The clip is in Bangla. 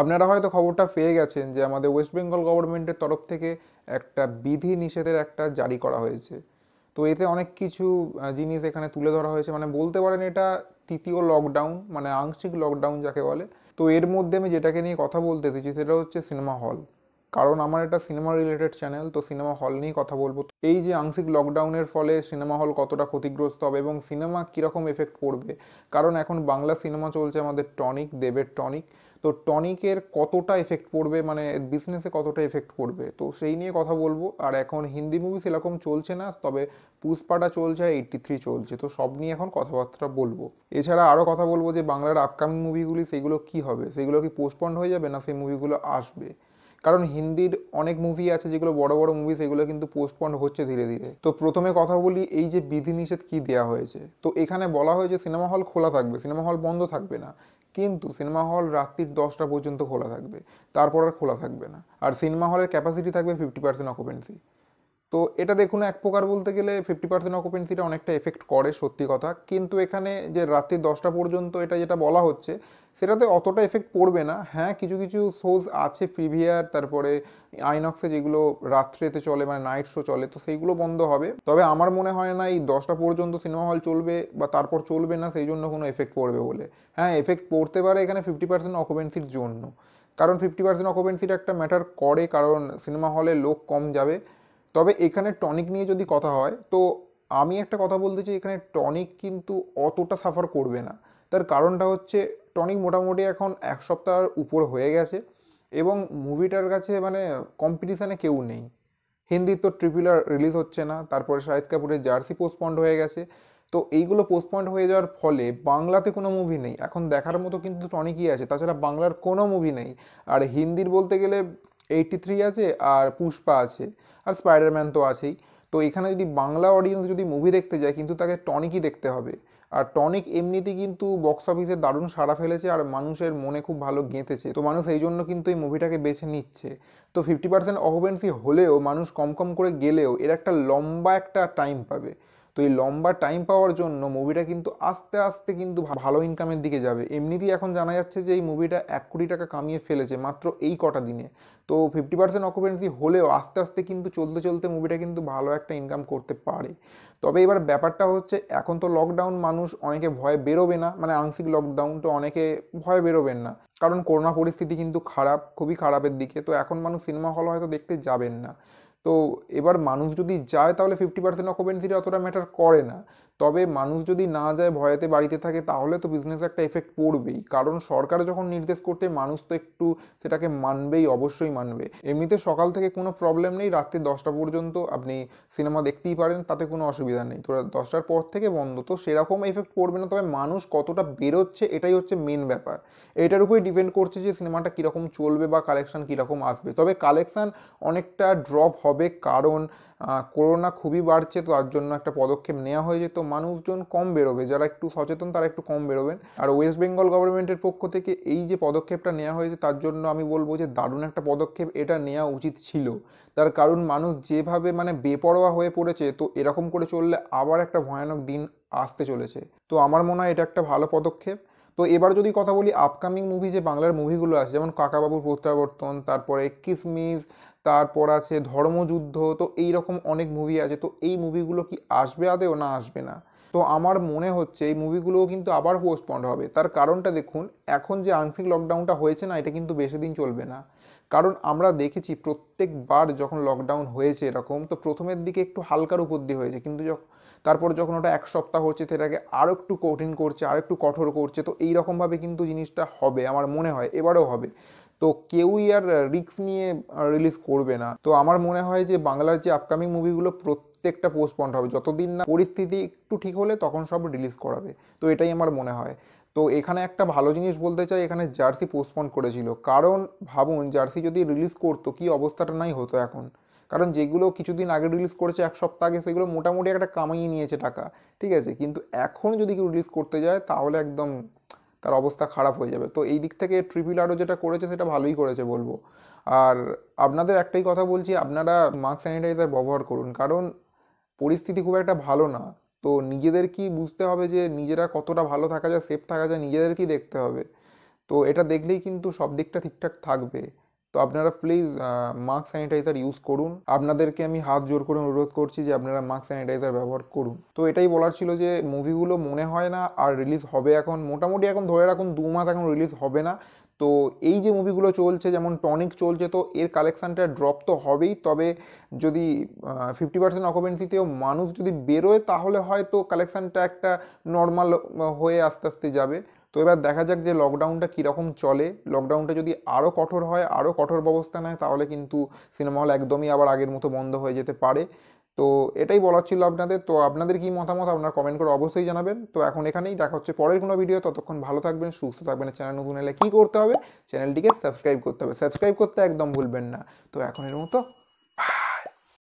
আপনারা হয়তো খবরটা পেয়ে গেছেন যে আমাদের ওয়েস্ট বেঙ্গল গভর্নমেন্টের তরফ থেকে একটা বিধি নিষেধের একটা জারি করা হয়েছে তো এতে অনেক কিছু জিনিস এখানে তুলে ধরা হয়েছে মানে বলতে পারেন এটা তৃতীয় লকডাউন মানে আংশিক লকডাউন যাকে বলে তো এর মধ্যে আমি যেটাকে নিয়ে কথা বলতে এসেছি সেটা হচ্ছে সিনেমা হল কারণ আমার এটা সিনেমা রিলেটেড চ্যানেল তো সিনেমা হল নিয়েই কথা বলবো এই যে আংশিক লকডাউনের ফলে সিনেমা হল কতটা ক্ষতিগ্রস্ত হবে এবং সিনেমা কীরকম এফেক্ট পড়বে কারণ এখন বাংলা সিনেমা চলছে আমাদের টনিক দেবের টনিক তো টনিকের কতটা এফেক্ট পড়বে মানে বিজনেসে কতটা এফেক্ট পড়বে তো সেই নিয়ে কথা বলবো আর এখন হিন্দি মুভি সেরকম চলছে না তবে পুষ্পাটা চলছে আর এইট্টি থ্রি চলছে তো সব নিয়ে এখন কথাবার্তা বলবো এছাড়া আরও কথা বলবো যে বাংলার আপকামিং মুভিগুলি সেগুলো কি হবে সেগুলো কি পোস্টপন্ড হয়ে যাবে না সেই মুভিগুলো আসবে কারণ হিন্দির অনেক মুভি আছে যেগুলো বড় বড় মুভি সেগুলো কিন্তু পোস্টপন্ড হচ্ছে ধীরে ধীরে তো প্রথমে কথা বলি এই যে বিধিনিষেধ কি দেওয়া হয়েছে তো এখানে বলা হয়েছে সিনেমা হল খোলা থাকবে সিনেমা হল বন্ধ থাকবে না কিন্তু সিনেমা হল রাত্রির দশটা পর্যন্ত খোলা থাকবে তারপর আর খোলা থাকবে না আর সিনেমা হলের ক্যাপাসিটি থাকবে ফিফটি পার্সেন্ট অকুপেন্সি তো এটা দেখুন এক প্রকার বলতে গেলে ফিফটি পার্সেন্ট অকুপেন্সিটা অনেকটা এফেক্ট করে সত্যি কথা কিন্তু এখানে যে রাত্রি দশটা পর্যন্ত এটা যেটা বলা হচ্ছে সেটাতে অতটা এফেক্ট পড়বে না হ্যাঁ কিছু কিছু শোজ আছে প্রিভিয়ার তারপরে আইনক্সে যেগুলো রাত্রেতে চলে মানে নাইট শো চলে তো সেইগুলো বন্ধ হবে তবে আমার মনে হয় না এই দশটা পর্যন্ত সিনেমা হল চলবে বা তারপর চলবে না সেই জন্য কোনো এফেক্ট পড়বে বলে হ্যাঁ এফেক্ট পড়তে পারে এখানে ফিফটি পার্সেন্ট অকুপেন্সির জন্য কারণ ফিফটি পার্সেন্ট অকুপেন্সিটা একটা ম্যাটার করে কারণ সিনেমা হলে লোক কম যাবে তবে এখানে টনিক নিয়ে যদি কথা হয় তো আমি একটা কথা বলতে চাই এখানে টনিক কিন্তু অতটা সাফার করবে না তার কারণটা হচ্ছে টনিক মোটামুটি এখন এক সপ্তাহের উপর হয়ে গেছে এবং মুভিটার কাছে মানে কম্পিটিশানে কেউ নেই হিন্দির তো ট্রিপুলার রিলিজ হচ্ছে না তারপরে শাহিদ কাপুরের জার্সি পোস্টপন্ড হয়ে গেছে তো এইগুলো পোস্টপন্ড হয়ে যাওয়ার ফলে বাংলাতে কোনো মুভি নেই এখন দেখার মতো কিন্তু টনিকই আছে তাছাড়া বাংলার কোনো মুভি নেই আর হিন্দির বলতে গেলে এইটটি থ্রি আছে আর পুষ্পা আছে আর স্পাইডারম্যান তো আছেই তো এখানে যদি বাংলা অডিয়েন্স যদি মুভি দেখতে যায় কিন্তু তাকে টনিকই দেখতে হবে আর টনিক এমনিতেই কিন্তু বক্স অফিসে দারুণ সাড়া ফেলেছে আর মানুষের মনে খুব ভালো গেঁথেছে তো মানুষ এই জন্য কিন্তু এই মুভিটাকে বেছে নিচ্ছে তো ফিফটি পার্সেন্ট অকুপেন্সি হলেও মানুষ কম কম করে গেলেও এর একটা লম্বা একটা টাইম পাবে তো এই লম্বা টাইম পাওয়ার জন্য মুভিটা কিন্তু আস্তে আস্তে কিন্তু ভালো ইনকামের দিকে যাবে এমনিতেই এখন জানা যাচ্ছে যে এই মুভিটা এক কোটি টাকা কামিয়ে ফেলেছে মাত্র এই কটা দিনে তো ফিফটি পার্সেন্ট অকুপেন্সি হলেও আস্তে আস্তে কিন্তু চলতে চলতে মুভিটা কিন্তু ভালো একটা ইনকাম করতে পারে তবে এবার ব্যাপারটা হচ্ছে এখন তো লকডাউন মানুষ অনেকে ভয়ে বেরোবে না মানে আংশিক লকডাউন তো অনেকে ভয়ে বেরোবেন না কারণ করোনা পরিস্থিতি কিন্তু খারাপ খুবই খারাপের দিকে তো এখন মানুষ সিনেমা হল হয়তো দেখতে যাবেন না তো এবার মানুষ যদি যায় তাহলে ফিফটি পার্সেন্ট অকুপেন্সিটা অতটা ম্যাটার করে না তবে মানুষ যদি না যায় ভয়েতে বাড়িতে থাকে তাহলে তো বিজনেস একটা এফেক্ট পড়বেই কারণ সরকার যখন নির্দেশ করতে মানুষ তো একটু সেটাকে মানবেই অবশ্যই মানবে এমনিতে সকাল থেকে কোনো প্রবলেম নেই রাত্রি দশটা পর্যন্ত আপনি সিনেমা দেখতেই পারেন তাতে কোনো অসুবিধা নেই তো দশটার পর থেকে বন্ধ তো সেরকম এফেক্ট পড়বে না তবে মানুষ কতটা বেরোচ্ছে এটাই হচ্ছে মেন ব্যাপার এটার উপরে ডিপেন্ড করছে যে সিনেমাটা কীরকম চলবে বা কালেকশান কীরকম আসবে তবে কালেকশান অনেকটা ড্রপ হবে কারণ করোনা খুবই বাড়ছে তো তার জন্য একটা পদক্ষেপ নেওয়া হয়েছে তো মানুষজন কম বেরোবে যারা একটু সচেতন তারা একটু কম বেরোবেন আর ওয়েস্ট বেঙ্গল গভর্নমেন্টের পক্ষ থেকে এই যে পদক্ষেপটা নেওয়া হয়েছে তার জন্য আমি বলবো যে দারুণ একটা পদক্ষেপ এটা নেওয়া উচিত ছিল তার কারণ মানুষ যেভাবে মানে বেপরোয়া হয়ে পড়েছে তো এরকম করে চললে আবার একটা ভয়ানক দিন আসতে চলেছে তো আমার মনে হয় এটা একটা ভালো পদক্ষেপ তো এবার যদি কথা বলি আপকামিং মুভি যে বাংলার মুভিগুলো আছে যেমন কাকাবাবুর প্রত্যাবর্তন তারপরে কিসমিস তারপর আছে ধর্মযুদ্ধ তো এই রকম অনেক মুভি আছে তো এই মুভিগুলো কি আসবে আদেও না আসবে না তো আমার মনে হচ্ছে এই মুভিগুলোও কিন্তু আবার পোস্টপন্ড হবে তার কারণটা দেখুন এখন যে আংশিক লকডাউনটা হয়েছে না এটা কিন্তু বেশি দিন চলবে না কারণ আমরা দেখেছি প্রত্যেকবার যখন লকডাউন হয়েছে এরকম তো প্রথমের দিকে একটু হালকার উপর দিয়ে হয়েছে কিন্তু যখন তারপর যখন ওটা এক সপ্তাহ হচ্ছে সেটাকে আরও একটু কঠিন করছে আর একটু কঠোর করছে তো এইরকমভাবে কিন্তু জিনিসটা হবে আমার মনে হয় এবারও হবে তো কেউই আর রিক্স নিয়ে রিলিজ করবে না তো আমার মনে হয় যে বাংলার যে আপকামিং মুভিগুলো প্রত্যেকটা পোস্টপন্ড হবে যতদিন না পরিস্থিতি একটু ঠিক হলে তখন সব রিলিজ করাবে তো এটাই আমার মনে হয় তো এখানে একটা ভালো জিনিস বলতে চাই এখানে জার্সি পোস্টপন্ড করেছিল কারণ ভাবুন জার্সি যদি রিলিজ করতো কি অবস্থাটা নাই হতো এখন কারণ যেগুলো কিছুদিন আগে রিলিজ করেছে এক সপ্তাহ আগে সেগুলো মোটামুটি একটা কামাইয়ে নিয়েছে টাকা ঠিক আছে কিন্তু এখন যদি কেউ রিলিজ করতে যায় তাহলে একদম তার অবস্থা খারাপ হয়ে যাবে তো এই দিক থেকে ট্রিপিল আরও যেটা করেছে সেটা ভালোই করেছে বলবো আর আপনাদের একটাই কথা বলছি আপনারা মাস্ক স্যানিটাইজার ব্যবহার করুন কারণ পরিস্থিতি খুব একটা ভালো না তো নিজেদের কি বুঝতে হবে যে নিজেরা কতটা ভালো থাকা যায় সেফ থাকা যায় নিজেদেরকেই দেখতে হবে তো এটা দেখলেই কিন্তু সব দিকটা ঠিকঠাক থাকবে তো আপনারা প্লিজ মাস্ক স্যানিটাইজার ইউজ করুন আপনাদেরকে আমি হাত জোর করে অনুরোধ করছি যে আপনারা মাস্ক স্যানিটাইজার ব্যবহার করুন তো এটাই বলার ছিল যে মুভিগুলো মনে হয় না আর রিলিজ হবে এখন মোটামুটি এখন ধরে রাখুন দু মাস এখন রিলিজ হবে না তো এই যে মুভিগুলো চলছে যেমন টনিক চলছে তো এর কালেকশানটা ড্রপ তো হবেই তবে যদি ফিফটি পার্সেন্ট অকুপেন্সিতেও মানুষ যদি বেরোয় তাহলে হয়তো কালেকশানটা একটা নর্মাল হয়ে আস্তে আস্তে যাবে তো এবার দেখা যাক যে লকডাউনটা কীরকম চলে লকডাউনটা যদি আরও কঠোর হয় আরও কঠোর ব্যবস্থা নেয় তাহলে কিন্তু সিনেমা হল একদমই আবার আগের মতো বন্ধ হয়ে যেতে পারে তো এটাই বলার ছিল আপনাদের তো আপনাদের কি মতামত আপনারা কমেন্ট করে অবশ্যই জানাবেন তো এখন এখানেই দেখা হচ্ছে পরের কোনো ভিডিও ততক্ষণ ভালো থাকবেন সুস্থ থাকবেন চ্যানেল নতুন এলে কী করতে হবে চ্যানেলটিকে সাবস্ক্রাইব করতে হবে সাবস্ক্রাইব করতে একদম ভুলবেন না তো এখন এর মতো